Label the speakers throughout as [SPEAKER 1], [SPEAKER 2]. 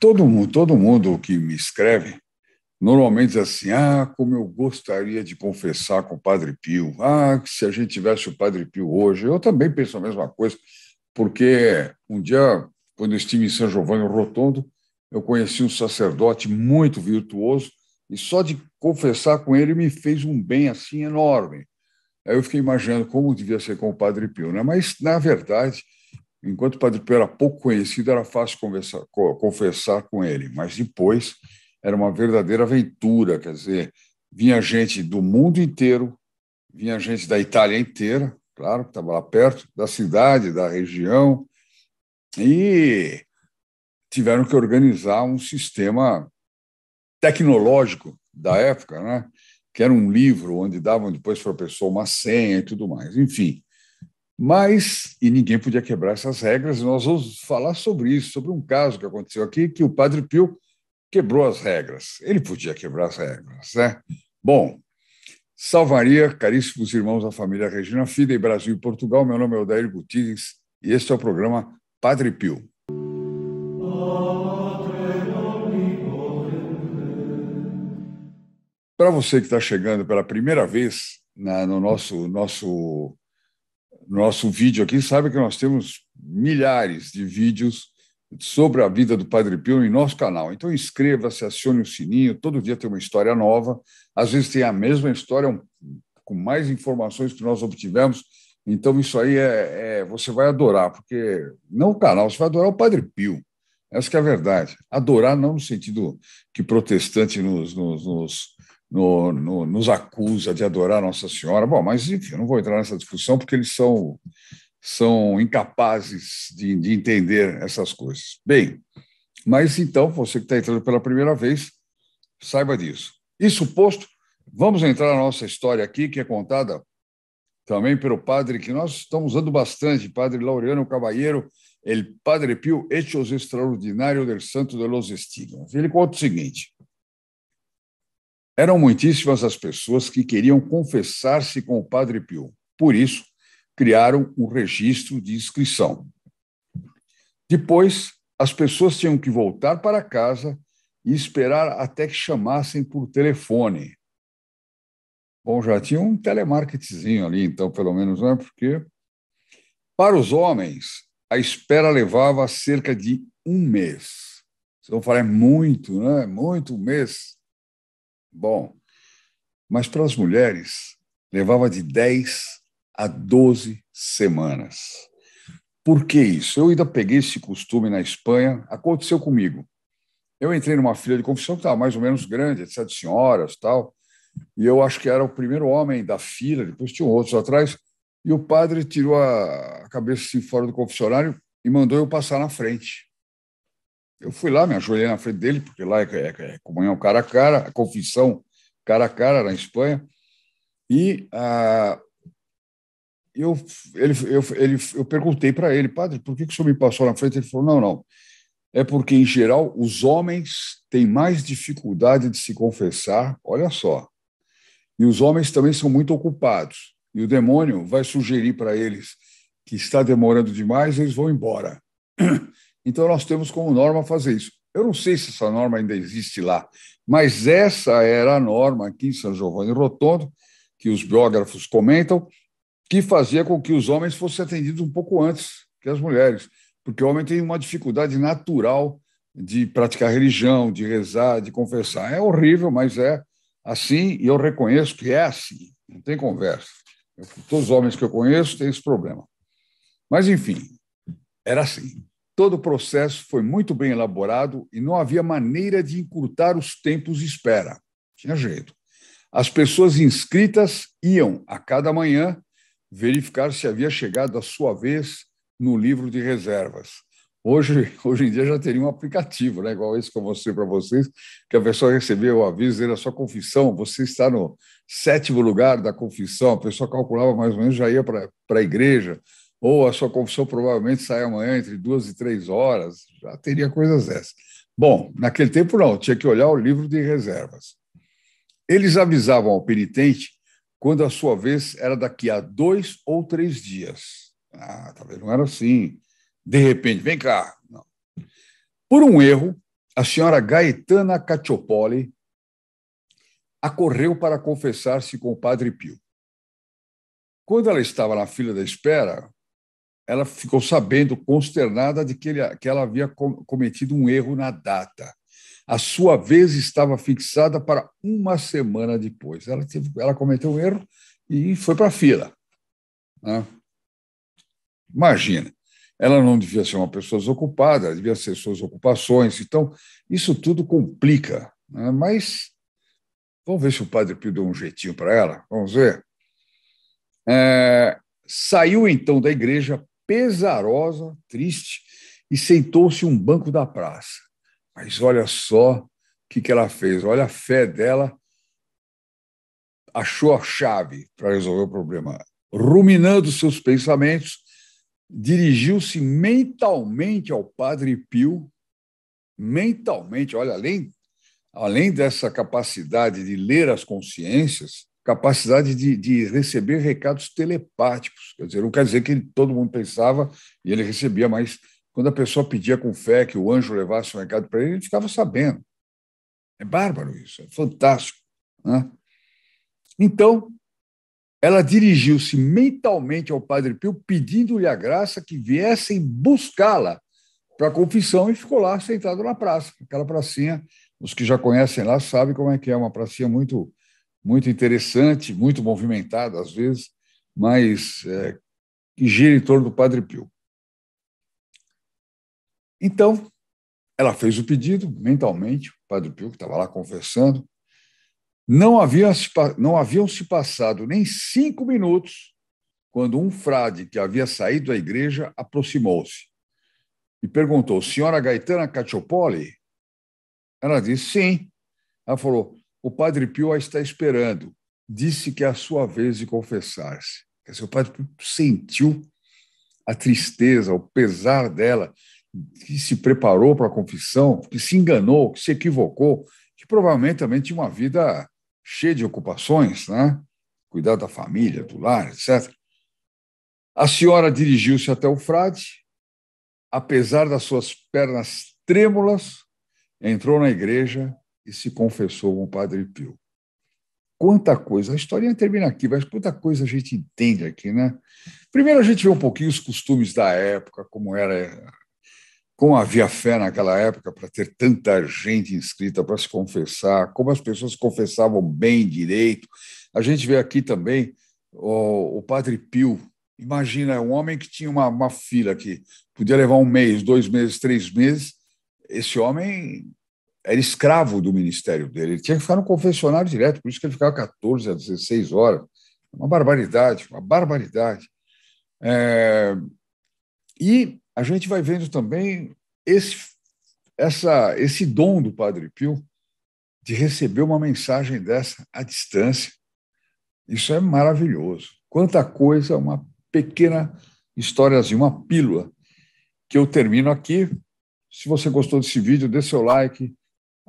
[SPEAKER 1] todo mundo, todo mundo que me escreve normalmente diz assim: ah, como eu gostaria de confessar com o Padre Pio. Ah, se a gente tivesse o Padre Pio hoje. Eu também penso a mesma coisa, porque um dia, quando eu estive em São Giovanni Rotondo, eu conheci um sacerdote muito virtuoso e só de confessar com ele me fez um bem assim enorme. Aí eu fiquei imaginando como devia ser com o Padre Pio, né? Mas na verdade Enquanto o Padre Pio era pouco conhecido, era fácil conversar, confessar com ele, mas depois era uma verdadeira aventura, quer dizer, vinha gente do mundo inteiro, vinha gente da Itália inteira, claro, que estava lá perto, da cidade, da região, e tiveram que organizar um sistema tecnológico da época, né? que era um livro onde davam depois para a pessoa uma senha e tudo mais. Enfim, mas, e ninguém podia quebrar essas regras, nós vamos falar sobre isso, sobre um caso que aconteceu aqui, que o Padre Pio quebrou as regras. Ele podia quebrar as regras, né? Bom, salvaria, caríssimos irmãos da família Regina Fida e Brasil e Portugal, meu nome é Odair Gutierrez e este é o programa Padre Pio. Para você que está chegando pela primeira vez na, no nosso, nosso nosso vídeo aqui sabe que nós temos milhares de vídeos sobre a vida do Padre Pio em nosso canal. Então inscreva-se, acione o sininho, todo dia tem uma história nova, às vezes tem a mesma história um, com mais informações que nós obtivemos. Então isso aí é, é, você vai adorar, porque não o canal, você vai adorar o Padre Pio. Essa que é a verdade. Adorar não no sentido que protestante nos, nos, nos no, no, nos acusa de adorar Nossa Senhora. Bom, mas enfim, eu não vou entrar nessa discussão porque eles são, são incapazes de, de entender essas coisas. Bem, mas então, você que está entrando pela primeira vez, saiba disso. Isso posto, vamos entrar na nossa história aqui, que é contada também pelo padre que nós estamos usando bastante, padre Laureano Cavalheiro, ele Padre Pio os Extraordinário del Santo de los Estigmas. Ele conta o seguinte, eram muitíssimas as pessoas que queriam confessar-se com o Padre Pio. Por isso, criaram um registro de inscrição. Depois, as pessoas tinham que voltar para casa e esperar até que chamassem por telefone. Bom, já tinha um telemarketingzinho ali, então, pelo menos, né? Porque, para os homens, a espera levava cerca de um mês. Vocês vão falar, é muito, né? É muito um mês. Bom, mas para as mulheres levava de 10 a 12 semanas. Por que isso? Eu ainda peguei esse costume na Espanha, aconteceu comigo. Eu entrei numa fila de confissão que estava mais ou menos grande, de sete senhoras tal, e eu acho que era o primeiro homem da fila, depois tinham outros atrás, e o padre tirou a cabeça assim fora do confessionário e mandou eu passar na frente. Eu fui lá, me ajoelhei na frente dele, porque lá é, é, é comunhão cara a cara, a é confissão cara a cara na Espanha. E ah, eu, ele, eu, ele, eu perguntei para ele, padre, por que, que o senhor me passou na frente? Ele falou: não, não. É porque, em geral, os homens têm mais dificuldade de se confessar, olha só. E os homens também são muito ocupados. E o demônio vai sugerir para eles que está demorando demais, eles vão embora. Então, nós temos como norma fazer isso. Eu não sei se essa norma ainda existe lá, mas essa era a norma aqui em São Giovanni Rotondo, que os biógrafos comentam, que fazia com que os homens fossem atendidos um pouco antes que as mulheres, porque o homem tem uma dificuldade natural de praticar religião, de rezar, de confessar. É horrível, mas é assim, e eu reconheço que é assim, não tem conversa. Eu, todos os homens que eu conheço têm esse problema. Mas, enfim, era assim. Todo o processo foi muito bem elaborado e não havia maneira de encurtar os tempos de espera. Tinha jeito. As pessoas inscritas iam a cada manhã verificar se havia chegado a sua vez no livro de reservas. Hoje, hoje em dia já teria um aplicativo, né? igual esse que eu mostrei para vocês, que a pessoa recebia o aviso da sua confissão, você está no sétimo lugar da confissão, a pessoa calculava mais ou menos, já ia para a igreja, ou a sua confissão provavelmente sai amanhã entre duas e três horas, já teria coisas dessas. Bom, naquele tempo não, tinha que olhar o livro de reservas. Eles avisavam ao penitente quando a sua vez era daqui a dois ou três dias. Ah, talvez não era assim. De repente, vem cá. Não. Por um erro, a senhora Gaetana Cacciopoli acorreu para confessar-se com o padre Pio. Quando ela estava na fila da espera, ela ficou sabendo, consternada, de que, ele, que ela havia cometido um erro na data. A sua vez estava fixada para uma semana depois. Ela, teve, ela cometeu um erro e foi para a fila. Né? Imagina. Ela não devia ser uma pessoa desocupada, devia ser suas ocupações. Então, isso tudo complica. Né? Mas vamos ver se o padre Pio deu um jeitinho para ela. Vamos ver. É, saiu então da igreja pesarosa, triste, e sentou-se um banco da praça. Mas olha só o que, que ela fez, olha a fé dela, achou a chave para resolver o problema. Ruminando seus pensamentos, dirigiu-se mentalmente ao Padre Pio, mentalmente, olha, além, além dessa capacidade de ler as consciências, capacidade de, de, receber recados telepáticos. Quer dizer, não quer dizer que ele, todo mundo pensava e ele recebia, mas quando a pessoa pedia com fé que o anjo levasse um recado para ele, ele ficava sabendo. É bárbaro isso, é fantástico. Né? Então, ela dirigiu-se mentalmente ao Padre Pio, pedindo-lhe a graça que viessem buscá-la para a confissão e ficou lá sentado na praça, aquela pracinha. Os que já conhecem lá sabem como é que é, uma pracinha muito muito interessante, muito movimentado às vezes, mas é, que gira em torno do Padre Pio. Então, ela fez o pedido mentalmente, o Padre Pio, que estava lá conversando. Não haviam, se, não haviam se passado nem cinco minutos quando um frade que havia saído da igreja aproximou-se e perguntou: Senhora Gaetana Cacciopoli? Ela disse: Sim. Ela falou: o Padre Pio a está esperando. Disse que é a sua vez de confessar-se. Quer dizer, o Padre Pio sentiu a tristeza, o pesar dela, que se preparou para a confissão, que se enganou, que se equivocou, que provavelmente também tinha uma vida cheia de ocupações, né? cuidar da família, do lar, etc. A senhora dirigiu-se até o frade, apesar das suas pernas trêmulas, entrou na igreja e se confessou com o Padre Pio. Quanta coisa, a história termina aqui, mas quanta coisa a gente entende aqui, né? Primeiro a gente vê um pouquinho os costumes da época, como era, como havia fé naquela época para ter tanta gente inscrita para se confessar, como as pessoas confessavam bem direito. A gente vê aqui também o, o Padre Pio, Imagina, um homem que tinha uma, uma fila que podia levar um mês, dois meses, três meses. Esse homem era escravo do ministério dele, ele tinha que ficar no confessionário direto, por isso que ele ficava 14 a 16 horas. Uma barbaridade, uma barbaridade. É... E a gente vai vendo também esse, essa, esse dom do Padre Pio de receber uma mensagem dessa à distância. Isso é maravilhoso. Quanta coisa, uma pequena historiazinha, uma pílula, que eu termino aqui. Se você gostou desse vídeo, dê seu like,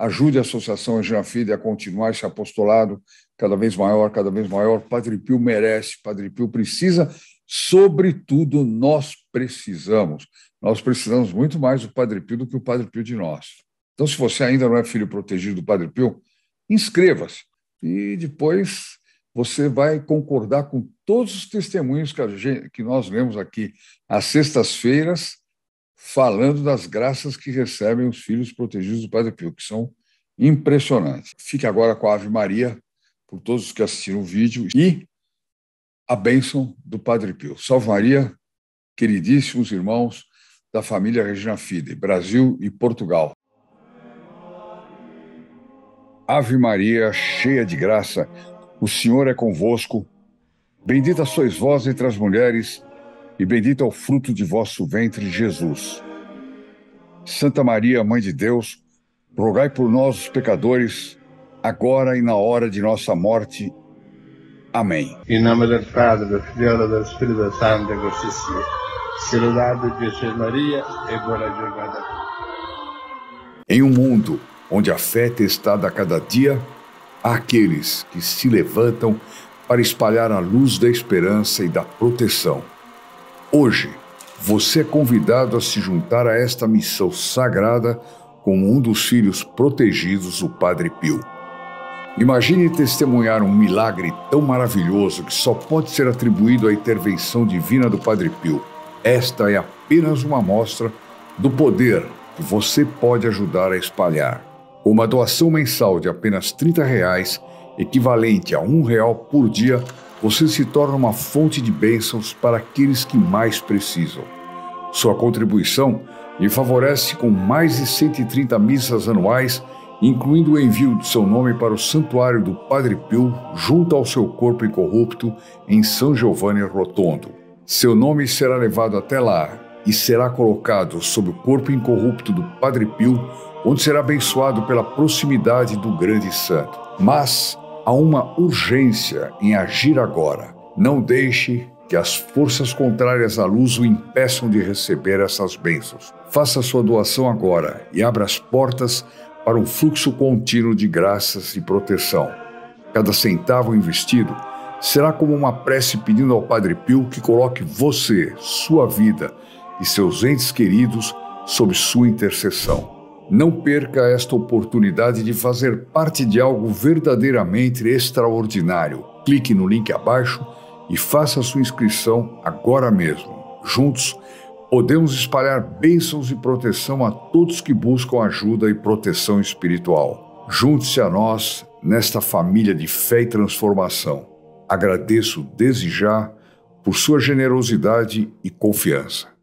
[SPEAKER 1] ajude a Associação Angina a continuar esse apostolado cada vez maior, cada vez maior. Padre Pio merece, Padre Pio precisa, sobretudo nós precisamos. Nós precisamos muito mais do Padre Pio do que o Padre Pio de nós. Então, se você ainda não é filho protegido do Padre Pio, inscreva-se e depois você vai concordar com todos os testemunhos que, gente, que nós lemos aqui às sextas-feiras, falando das graças que recebem os filhos protegidos do Padre Pio, que são impressionante. Fique agora com a Ave Maria, por todos que assistiram o vídeo, e a bênção do Padre Pio. Salve Maria, queridíssimos irmãos da família Regina Fide, Brasil e Portugal. Ave Maria, cheia de graça, o Senhor é convosco. Bendita sois vós entre as mulheres, e bendito é o fruto de vosso ventre, Jesus. Santa Maria, Mãe de Deus, rogai por nós, os pecadores, agora e na hora de nossa morte. Amém. Em nome do Pai, do Filho e do Espírito Santo, Gostissimo. Saudade de Jesus Maria e boa jornada. Em um mundo onde a fé é testada a cada dia, há aqueles que se levantam para espalhar a luz da esperança e da proteção. Hoje, você é convidado a se juntar a esta missão sagrada com um dos filhos protegidos do Padre Pio. Imagine testemunhar um milagre tão maravilhoso que só pode ser atribuído à intervenção divina do Padre Pio. Esta é apenas uma amostra do poder que você pode ajudar a espalhar. Com uma doação mensal de apenas R$ reais, equivalente a um real por dia, você se torna uma fonte de bênçãos para aqueles que mais precisam. Sua contribuição e favorece com mais de 130 missas anuais, incluindo o envio de seu nome para o Santuário do Padre Pio, junto ao seu corpo incorrupto, em São Giovanni Rotondo. Seu nome será levado até lá e será colocado sob o corpo incorrupto do Padre Pio, onde será abençoado pela proximidade do grande santo. Mas há uma urgência em agir agora. Não deixe que as forças contrárias à luz o impeçam de receber essas bênçãos. Faça sua doação agora e abra as portas para um fluxo contínuo de graças e proteção. Cada centavo investido será como uma prece pedindo ao Padre Pio que coloque você, sua vida e seus entes queridos sob sua intercessão. Não perca esta oportunidade de fazer parte de algo verdadeiramente extraordinário. Clique no link abaixo e faça sua inscrição agora mesmo. Juntos, podemos espalhar bênçãos e proteção a todos que buscam ajuda e proteção espiritual. Junte-se a nós nesta família de fé e transformação. Agradeço desde já por sua generosidade e confiança.